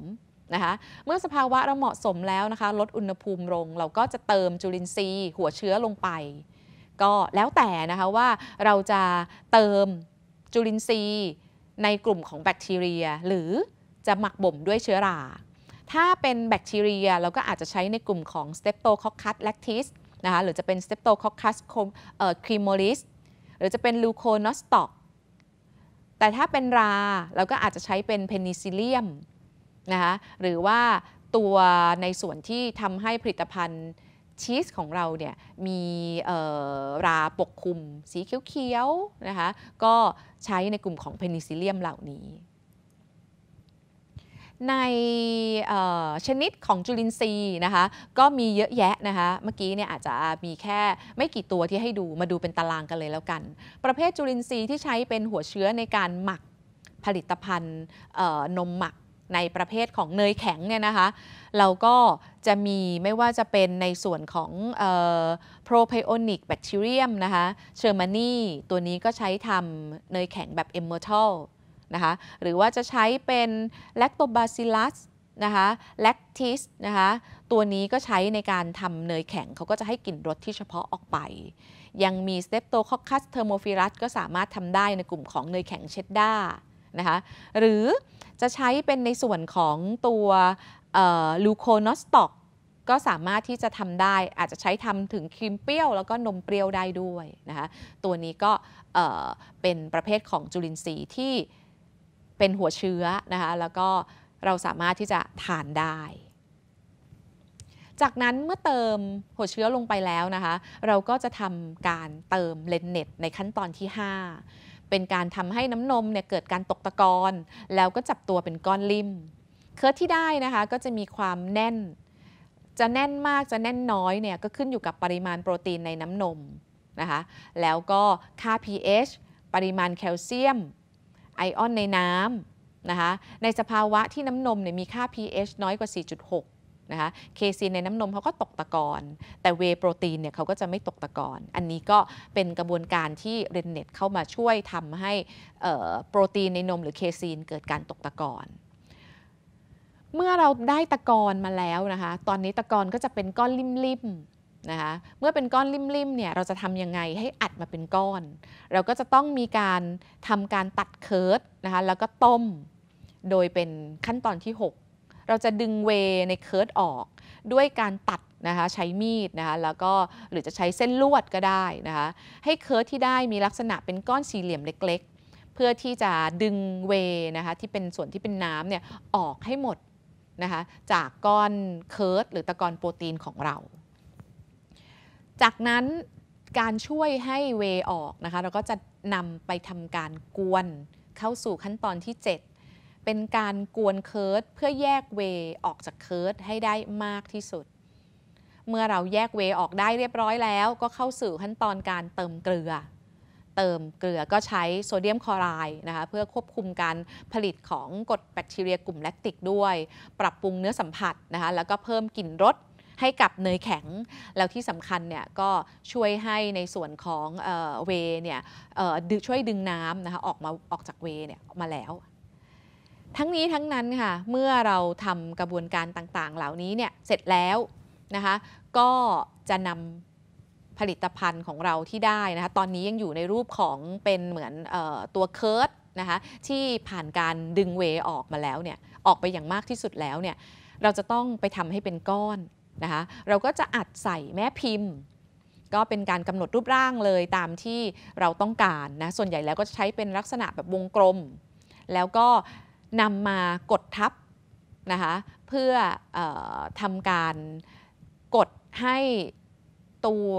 นะคะ เมื่อสภาวะเราเหมาะสมแล้วนะคะลดอุณหภูมิลงเราก็จะเติมจุลินทรีย์ หัวเชื้อลงไปก็แล้วแต่นะคะว่าเราจะเติมจุลินทรีย์ในกลุ่มของแบคทีเรีย หรือจะหมักบ่มด้วยเชื้อราถ้าเป็นแบคทีเรียเราก็อาจจะใช้ในกลุ่มของ Streptococcus lactis นะคะหรือจะเป็น Streptococcus cremolis หรือจะเป็น Leuconostoc แต่ถ้าเป็นราเราก็อาจจะใช้เป็นเพนิซิล l i ียมนะคะหรือว่าตัวในส่วนที่ทำให้ผลิตภัณฑ์ชีสของเราเนี่ยมีราปกคลุมสีเขียวๆนะคะก็ใช้ในกลุ่มของเพนิซิลเลียมเหล่านี้ ในชนิดของจุลินทรีย์นะคะก็มีเยอะแยะนะคะเมื่อกี้เนี่ยอาจจะมีแค่ไม่กี่ตัวที่ให้ดูมาดูเป็นตารางกันเลยแล้วกัน ประเภทจุลินทรีย์ที่ใช้เป็นหัวเชื้อในการหมักผลิตภัณฑ์นมหมักในประเภทของเนยแข็งเนี่ยนะคะ เราก็จะมีไม่ว่าจะเป็นในส่วนของโปรไพโอนิกแบคทีเรียมนะคะ เชอร์มานีตัวนี้ก็ใช้ทำเนยแข็งแบบเอมเมอร์ทัลนะคะหรือว่าจะใช้เป็นแลคโตบาซิลัสนะคะแลคทิสนะคะ ตัวนี้ก็ใช้ในการทำเนยแข็งเขาก็จะให้กลิ่นรสที่เฉพาะออกไป ยังมีสเตปโตคอคัสเทอร์โมฟิรัสก็สามารถทำได้ในกลุ่มของเนยแข็งเชดดาร์นะคะหรือจะใช้เป็นในส่วนของตัวลูโคนอสตอก ก็สามารถที่จะทำได้ อาจจะใช้ทำถึงครีมเปรี้ยวแล้วก็นมเปรี้ยวได้ด้วยนะคะตัวนี้ก็เป็นประเภทของจุลินทรีย์ที่เป็นหัวเชื้อนะคะแล้วก็เราสามารถที่จะทานได้ จากนั้นเมื่อเติมหัวเชื้อลงไปแล้วนะคะเราก็จะทำการเติมเลนเน็ตในขั้นตอนที่ 5เป็นการทำให้น้ำนมเนี่ยเกิดการตกตะกอนแล้วก็จับตัวเป็นก้อนลิ่มเคิร์ดที่ได้นะคะก็จะมีความแน่น จะแน่นมากจะแน่นน้อยเนี่ย ก็ขึ้นอยู่กับปริมาณโปรตีนในน้ำนมนะคะแล้วก็ค่า pH ปริมาณแคลเซียม ไอออนในน้ำนะคะในสภาวะที่น้ำนมเนี่ยมีค่า pH น้อยกว่า 4.6นะคะเคซีนในน้ำนมเขาก็ตกตะกอนแต่เวโปรตีนเนี่ยเขาก็จะไม่ตกตะกอนอันนี้ก็เป็นกระบวนการที่เรนเน็ตเข้ามาช่วยทำให้โปรตีนในนมหรือเคซีนเกิดการตกตะกอนเมื่อเราได้ตะกอนมาแล้วนะคะตอนนี้ตะกอนก็จะเป็นก้อนลิ่มๆนะคะเมื่อเป็นก้อนลิ่มๆเนี่ยเราจะทำยังไงให้อัดมาเป็นก้อน เราก็จะต้องมีการทำการตัดเคิร์ดนะคะแล้วก็ต้ม โดยเป็นขั้นตอนที่ 6เราจะดึงเวในเคิร์ดออก ด้วยการตัดนะคะใช้มีดนะคะแล้วก็หรือจะใช้เส้นลวดก็ได้นะคะให้เคิร์ดที่ได้มีลักษณะเป็นก้อนสี่เหลี่ยมเล็กๆ เพื่อที่จะดึงเวนะคะที่เป็นส่วนที่เป็นน้ำเนี่ยออกให้หมดนะคะจากก้อนเคิร์ดหรือตะกอนโปรตีนของเรา จากนั้นการช่วยให้เวออกนะคะเราก็จะนำไปทำการกวนเข้าสู่ขั้นตอนที่ 7เป็นการกวนเคิร์ดเพื่อแยกเวออกจากเคิร์ดให้ได้มากที่สุด เมื่อเราแยกเวออกได้เรียบร้อยแล้ว ก็เข้าสู่ขั้นตอนการเติมเกลือ เติมเกลือก็ใช้โซเดียมคลอไรด์นะคะเพื่อควบคุมการผลิตของกรดแบคทีเรียกลุ่มแลคติกด้วย ปรับปรุงเนื้อสัมผัสนะคะแล้วก็เพิ่มกลิ่นรสให้กับเนยแข็ง แล้วที่สำคัญเนี่ยก็ช่วยให้ในส่วนของเวเนี่ยช่วยดึงน้ำนะคะออกมาออกจากเวเนี่ยมาแล้วทั้งนี้ทั้งนั้นค่ะ เมื่อเราทำกระบวนการต่าง ๆ เหล่านี้เนี่ยเสร็จแล้วนะคะ ก็จะนำผลิตภัณฑ์ของเราที่ได้นะคะ ตอนนี้ยังอยู่ในรูปของเป็นเหมือนออตัวเคิร์ดนะคะ ที่ผ่านการดึงเวออกมาแล้วเนี่ย ออกไปอย่างมากที่สุดแล้วเนี่ย เราจะต้องไปทำให้เป็นก้อนนะคะ เราก็จะอัดใส่แม่พิมพ์ ก็เป็นการกำหนดรูปร่างเลยตามที่เราต้องการนะ ส่วนใหญ่แล้วก็ใช้เป็นลักษณะแบบวงกลม แล้วก็นำมากดทับนะคะเพื่อออทำการกดให้ตัว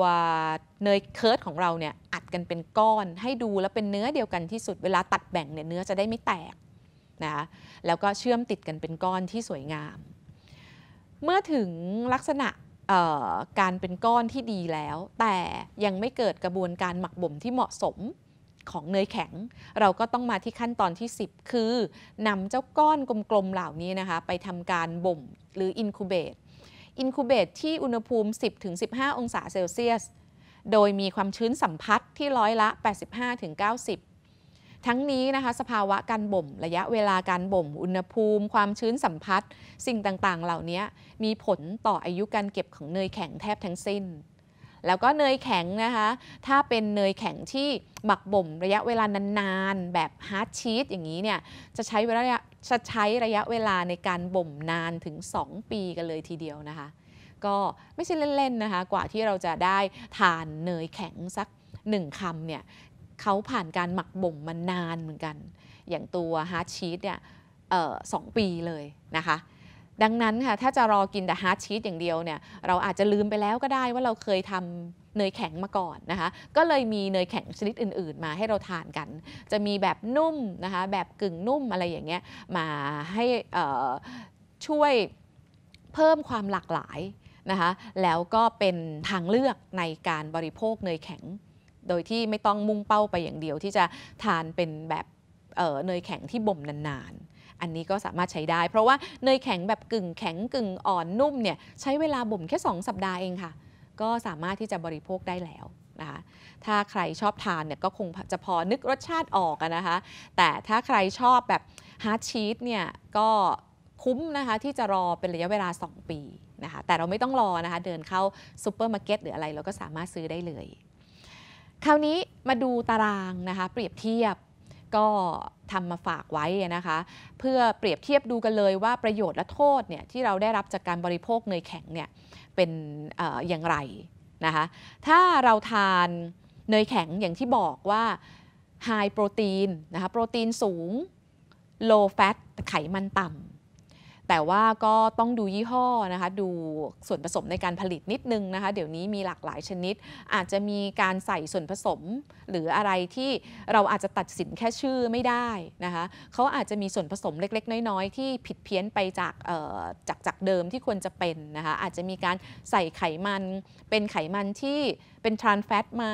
เนยเคิร์ดของเราเนี่ยอัดกันเป็นก้อนให้ดูแล้วเป็นเนื้อเดียวกันที่สุดเวลาตัดแบ่งเนี่ยเนื้อจะได้ไม่แตกนะคะแล้วก็เชื่อมติดกันเป็นก้อนที่สวยงาม เมื่อถึงลักษณะการเป็นก้อนที่ดีแล้ว แต่ยังไม่เกิดกระบวนการหมักบ่มที่เหมาะสมของเนยแข็ง เราก็ต้องมาที่ขั้นตอนที่ 10 คือนำเจ้าก้อนกลมๆเหล่านี้นะคะ ไปทำการบ่มหรืออินคูเบตอินคูเบตที่อุณหภูมิ 10-15 องศาเซลเซียส โดยมีความชื้นสัมผัสที่ร้อยละ 85-90 ทั้งนี้นะคะสภาวะการบ่มระยะเวลาการบ่ม อุณหภูมิความชื้นสัมผัสสิ่งต่างๆเหล่านี้มีผลต่ออายุการเก็บของเนยแข็งแทบทั้งสิ้นแล้วก็เนยแข็งนะคะ ถ้าเป็นเนยแข็งที่ หมักบ่มระยะเวลานานๆ แบบฮาร์ดชีสอย่างนี้เนี่ยจะใช้ระยะจะใช้ระยะเวลาในการบ่มนานถึง 2 ปีกันเลยทีเดียวนะคะ ก็ไม่ใช่เล่นๆนะคะ กว่าที่เราจะได้ทานเนยแข็งสักหนึ่งคำเนี่ยเขาผ่านการหมักบ่มมานานเหมือนกัน อย่างตัวฮาร์ดชีสเนี่ยสองปีเลยนะคะดังนั้นค่ะถ้าจะรอกินแต่ฮาร์ดชีสอย่างเดียวเนี่ยเราอาจจะลืมไปแล้วก็ได้ว่าเราเคยทำเนยแข็งมาก่อนนะคะก็เลยมีเนยแข็งชนิดอื่น ๆมาให้เราทานกัน จะมีแบบนุ่มนะคะแบบกึ่งนุ่มอะไรอย่างเงี้ยมาให้ช่วยเพิ่มความหลากหลายนะคะแล้วก็เป็นทางเลือกในการบริโภคเนยแข็ง โดยที่ไม่ต้องมุ่งเป้าไปอย่างเดียว ที่จะทานเป็นแบบเนยแข็งที่บ่มนานๆอันนี้ก็สามารถใช้ได้ เพราะว่าเนยแข็งแบบกึ่ง แข็งกึ่งอ่อนนุ่มเนี่ยใช้เวลาบ่มแค่ 2 สัปดาห์เองค่ะ ก็สามารถที่จะบริโภคได้แล้วนะคะถ้าใครชอบทานเนี่ยก็คงจะพอนึกรสชาติออกนะคะ แต่ถ้าใครชอบแบบฮาร์ดชีสเนี่ยก็คุ้มนะคะที่จะรอเป็นระยะเวลา 2 ปีนะคะแต่เราไม่ต้องรอนะคะเดินเข้าซูเปอร์มาร์เก็ตหรืออะไรเราก็สามารถซื้อได้เลย คราวนี้มาดูตารางนะคะเปรียบเทียบก็ทำมาฝากไว้นะคะเพื่อเปรียบเทียบดูกันเลยว่าประโยชน์และโทษเนี่ยที่เราได้รับจากการบริโภคเนยแข็งเนี่ยเป็นออย่างไรนะคะถ้าเราทานเนยแข็งอย่างที่บอกว่าไฮโปรตีนนะคะโปรตีนสูง low fat ไขมันต่ำแต่ว่าก็ต้องดูยี่ห้อนะคะดูส่วนผสมในการผลิตนิดนึงนะคะ เดี๋ยวนี้มีหลากหลายชนิด อาจจะมีการใส่ส่วนผสม หรืออะไรที่เราอาจจะตัดสินแค่ชื่อไม่ได้นะคะเขาอาจจะมีส่วนผสมเล็กๆ น้อยๆ ที่ผิดเพี้ยนไปจากจากจากเดิมที่ควรจะเป็นนะคะอาจจะมีการใส่ไขมัน เป็นไขมันที่เป็นทรานแฟตไหม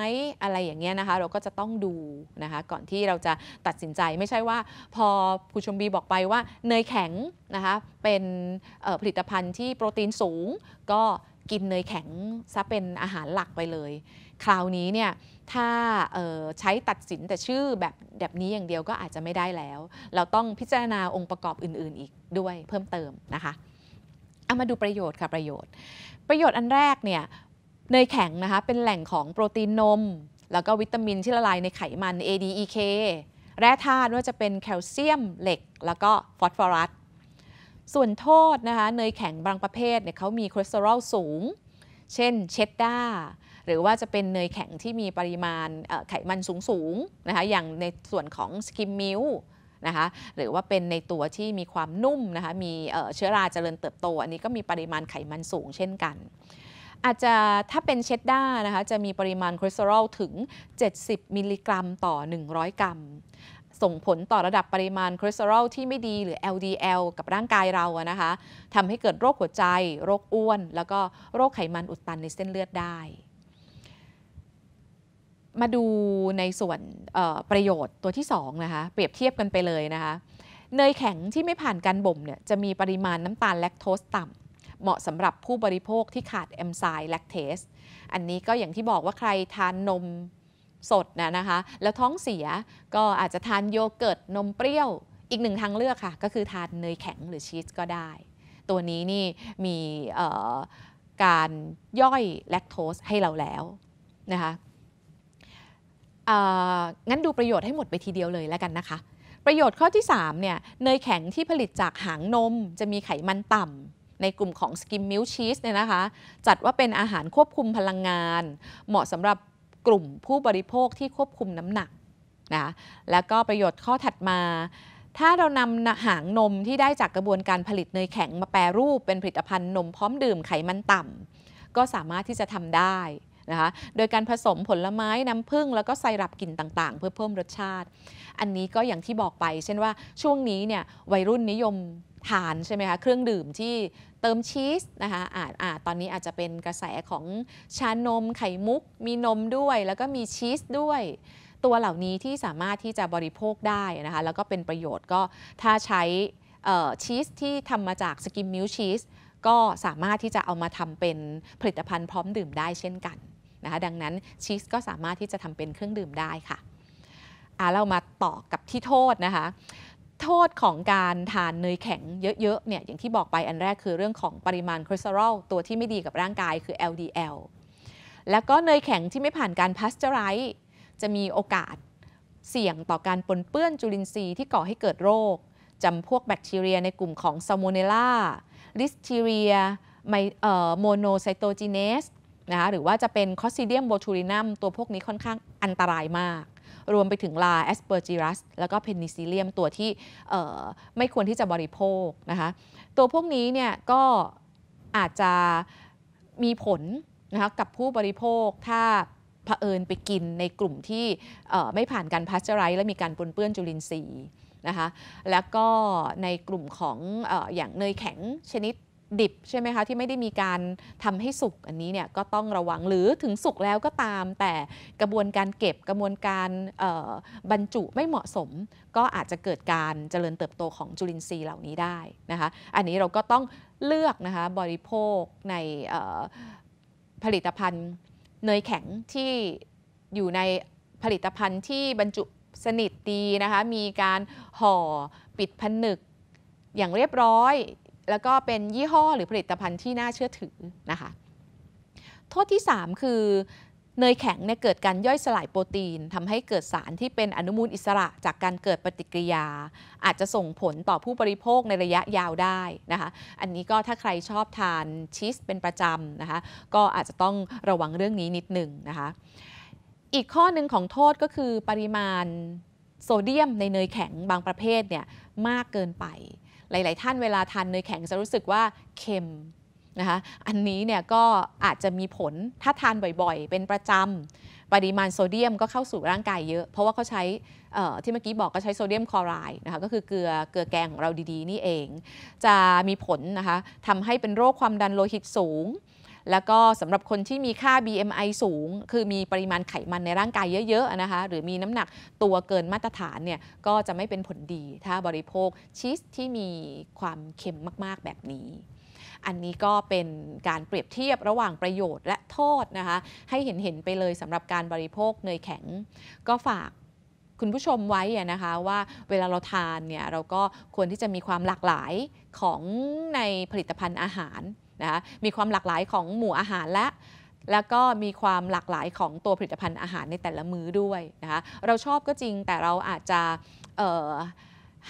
อะไรอย่างเงี้ยนะคะเราก็จะต้องดูนะคะก่อนที่เราจะตัดสินใจไม่ใช่ว่าพอผู้ชมบีบอกไปว่าเนยแข็งนะคะเป็นผลิตภัณฑ์ที่โปรตีนสูง ก็กินเนยแข็งซะเป็นอาหารหลักไปเลย คราวนี้เนี่ยถ้าใช้ตัดสินแต่ชื่อแบบแบบนี้อย่างเดียวก็อาจจะไม่ได้แล้ว เราต้องพิจารณาองค์ประกอบอื่นๆ อีกด้วยเพิ่มเติมนะคะเอามาดูประโยชน์ค่ะประโยชน์ ประโยชน์อันแรกเนี่ยเนยแข็งนะคะเป็นแหล่งของโปรตีนนมแล้วก็วิตามินที่ละลายในไขมัน ADEK แร่ธาตุว่าจะเป็นแคลเซียมเหล็กแล้วก็ฟอสฟอรัสส่วนโทษนะคะเนยแข็งบางประเภทเนี่ยเขามีคอเลสเตอรอลสูง เช่น เชดดาร์หรือว่าจะเป็นเนยแข็งที่มีปริมาณไขมันสูงสูงนะคะอย่างในส่วนของสกิมมิลนะคะหรือว่าเป็นในตัวที่มีความนุ่มนะคะมีเชื้อราเจริญเติบโตอันนี้ก็มีปริมาณไขมันสูงเช่นกันอาจจะถ้าเป็นเชดด้านะคะจะมีปริมาณคอเลสเตอรอลถึง 70 มิลลิกรัมต่อ 100 กรัมส่งผลต่อระดับปริมาณคอเลสเตอรอลที่ไม่ดีหรือ LDL กับร่างกายเราอะนะคะทำให้เกิดโรคหัวใจ โรคอ้วน แล้วก็โรคไขมันอุดตันในเส้นเลือดได้ มาดูในส่วนประโยชน์ตัวที่2นะคะเปรียบเทียบกันไปเลยนะคะเนยแข็งที่ไม่ผ่านการบ่มเนี่ยจะมีปริมาณน้ำตาลแลคโตสต่ำเหมาะสำหรับผู้บริโภคที่ขาดเอนไซม์แลคเทสอันนี้ก็อย่างที่บอกว่าใครทานนมสดนะนะคะ แล้วท้องเสียก็อาจจะทานโยเกิร์ต นมเปรี้ยว อีกหนึ่งทางเลือกค่ะ ก็คือทานเนยแข็งหรือชีสก็ได้ ตัวนี้นี่มีการย่อยแลคโตสให้เราแล้วนะคะงั้นดูประโยชน์ให้หมดไปทีเดียวเลยแล้วกันนะคะ ประโยชน์ข้อที่ 3 เนี่ยเนยแข็งที่ผลิตจากหางนมจะมีไขมันต่ำในกลุ่มของสกิมมิลชีสเนี่ยนะคะ จัดว่าเป็นอาหารควบคุมพลังงาน เหมาะสำหรับกลุ่มผู้บริโภคที่ควบคุมน้ำหนักนะแล้วก็ประโยชน์ข้อถัดมา ถ้าเรานำหางนมที่ได้จากกระบวนการผลิตเนยแข็งมาแปรรูปเป็นผลิตภัณฑ์นมพร้อมดื่มไขมันต่ำ ก็สามารถที่จะทำได้นะคะ โดยการผสมผลไม้น้ำผึ้งแล้วก็ไซรัปกลิ่นต่างๆ เพื่อเพิ่มรสชาติ อันนี้ก็อย่างที่บอกไป เช่นว่า ช่วงนี้เนี่ยวัยรุ่นนิยมทานใช่ไหมคะเครื่องดื่มที่เติมชีสนะคะอาจอตอนนี้อาจจะเป็นกระแสของชานมไข่มุก มีนมด้วย แล้วก็มีชีสด้วยตัวเหล่านี้ที่สามารถที่จะบริโภคได้นะคะแล้วก็เป็นประโยชน์ก็ถ้าใช้ชีสที่ทำมาจากสกิมมิลชีสก็สามารถที่จะเอามาทำเป็นผลิตภัณฑ์พร้อมดื่มได้เช่นกันนะคะดังนั้นชีสก็สามารถที่จะทำเป็นเครื่องดื่มได้ค่ะเรามาต่อกับที่โทษนะคะโทษของการทานเนยแข็งเยอะๆ เนี่ยอย่างที่บอกไปอันแรกคือเรื่องของปริมาณคอเลสเตอรอลตัวที่ไม่ดีกับร่างกายคือ LDL แล้วก็เนยแข็งที่ไม่ผ่านการพัสเจอไรซ์จะมีโอกาสเสี่ยงต่อการปนเปื้อนจุลินทรีย์ที่ก่อให้เกิดโรคจำพวกแบคทีเรียในกลุ่มของซาโมเนล่าลิสทีเรียโมโนไซโตจีเนสนะคะหรือว่าจะเป็นคอสซิเดียมโบทูรินัมตัวพวกนี้ค่อนข้างอันตรายมากรวมไปถึงลาแอสเปอร์จิรัสแล้วก็เพนิซิเลียมตัวที่ไม่ควรที่จะบริโภคนะคะตัวพวกนี้เนี่ยก็อาจจะมีผลนะคะกับผู้บริโภคถ้าเผอิญไปกินในกลุ่มที่ไม่ผ่านการพัชไรและมีการปนเปื้อนจุลินทรีย์นะคะแล้วก็ในกลุ่มของออย่างเนยแข็งชนิดดิบใช่ไหมคะ ที่ไม่ได้มีการทำให้สุก อันนี้เนี่ย ก็ต้องระวังหรือถึงสุกแล้วก็ตาม แต่กระบวนการเก็บกระบวนการบรรจุไม่เหมาะสมก็อาจจะเกิดการเจริญเติบโตของจุลินทรีย์เหล่านี้ได้นะคะอันนี้เราก็ต้องเลือกนะคะบริโภคในผลิตภัณฑ์เนยแข็งที่อยู่ในผลิตภัณฑ์ที่บรรจุสนิทดีนะคะมีการห่อปิดผนึกอย่างเรียบร้อยแล้วก็เป็นยี่ห้อหรือผลิตภัณฑ์ที่น่าเชื่อถือนะคะโทษที่ 3 คือเนยแข็งเนี่ยเกิดการย่อยสลายโปรตีนทำให้เกิดสารที่เป็นอนุมูลอิสระจากการเกิดปฏิกิริยา อาจจะส่งผลต่อผู้บริโภคในระยะยาวได้นะคะอันนี้ก็ถ้าใครชอบทานชีสเป็นประจำนะคะก็อาจจะต้องระวังเรื่องนี้นิดหนึ่งนะคะอีกข้อหนึ่งของโทษก็คือปริมาณโซเดียมในเนยแข็งบางประเภทเนี่ยมากเกินไปหลาย ๆ ท่านเวลาทานเนยแข็งจะรู้สึกว่าเค็มนะคะ อันนี้เนี่ยก็อาจจะมีผลถ้าทานบ่อย ๆ เป็นประจำปริมาณโซเดียมก็เข้าสู่ร่างกายเยอะเพราะว่าเขาใช้ที่เมื่อกี้บอกก็ใช้โซเดียมคลอไรด์นะคะก็คือเกลือเกลือแกงของเราดี ๆ นี่เอง จะมีผลนะคะทำให้เป็นโรคความดันโลหิตสูงแล้วก็สำหรับคนที่มีค่า BMI สูง คือมีปริมาณไขมันในร่างกายเยอะๆนะคะ หรือมีน้ำหนักตัวเกินมาตรฐานเนี่ย ก็จะไม่เป็นผลดี ถ้าบริโภคชีสที่มีความเค็มมากๆแบบนี้ อันนี้ก็เป็นการเปรียบเทียบระหว่างประโยชน์และโทษนะคะ ให้เห็นเห็นไปเลยสำหรับการบริโภคเนยแข็ง ก็ฝากคุณผู้ชมไว้นะคะว่าเวลาเราทานเนี่ยเราก็ควรที่จะมีความหลากหลายของในผลิตภัณฑ์อาหารนะคะมีความหลากหลายของหมู่อาหารและ แล้วก็มีความหลากหลายของตัวผลิตภัณฑ์อาหารในแต่ละมื้อด้วยนะคะเราชอบก็จริงแต่เราอาจจะ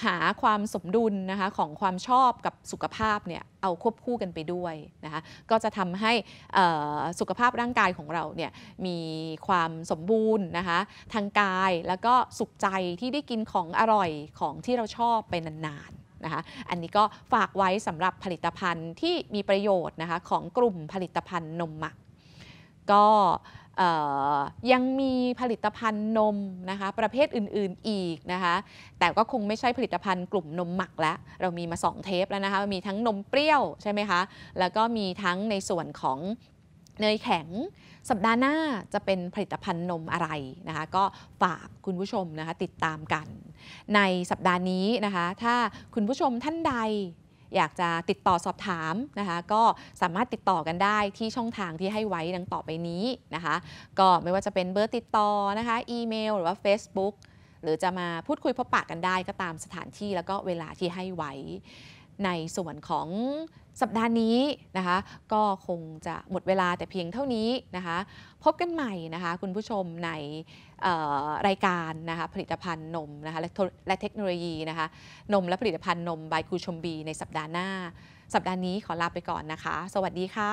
หาความสมดุลนะคะของความชอบกับสุขภาพเนี่ยเอาควบคู่กันไปด้วยนะคะก็จะทำให้สุขภาพร่างกายของเราเนี่ยมีความสมบูรณ์นะคะทางกายแล้วก็สุขใจที่ได้กินของอร่อยของที่เราชอบไปนานๆนะคะอันนี้ก็ฝากไว้สำหรับผลิตภัณฑ์ที่มีประโยชน์นะคะของกลุ่มผลิตภัณฑ์นมหมัก ก็ยังมีผลิตภัณฑ์นมนะคะประเภทอื่นๆอีกนะคะแต่ก็คงไม่ใช่ผลิตภัณฑ์กลุ่มนมหมักแล้วเรามีมา 2 เทปแล้วนะคะมีทั้งนมเปรี้ยวใช่ไหมคะแล้วก็มีทั้งในส่วนของเนยแข็งสัปดาห์หน้าจะเป็นผลิตภัณฑ์นมอะไรนะคะก็ฝากคุณผู้ชมนะคะติดตามกัน ในสัปดาห์นี้นะคะถ้าคุณผู้ชมท่านใดอยากจะติดต่อสอบถามนะคะก็สามารถติดต่อกันได้ที่ช่องทางที่ให้ไว้ดังต่อไปนี้นะคะก็ไม่ว่าจะเป็นเบอร์ติดต่อนะคะอีเมล หรือว่า Facebook หรือจะมาพูดคุยพบปะกันได้ ก็ตามสถานที่แล้วก็เวลาที่ให้ไว้ในส่วนของสัปดาห์นี้นะคะก็คงจะหมดเวลาแต่เพียงเท่านี้นะคะ พบกันใหม่นะคะ คุณผู้ชมในรายการนะคะผลิตภัณฑ์นมนะคะและเทคโนโลยีนะคะ นมและผลิตภัณฑ์นมบายคูชมบีในสัปดาห์หน้า สัปดาห์นี้ขอลาไปก่อนนะคะ สวัสดีค่ะ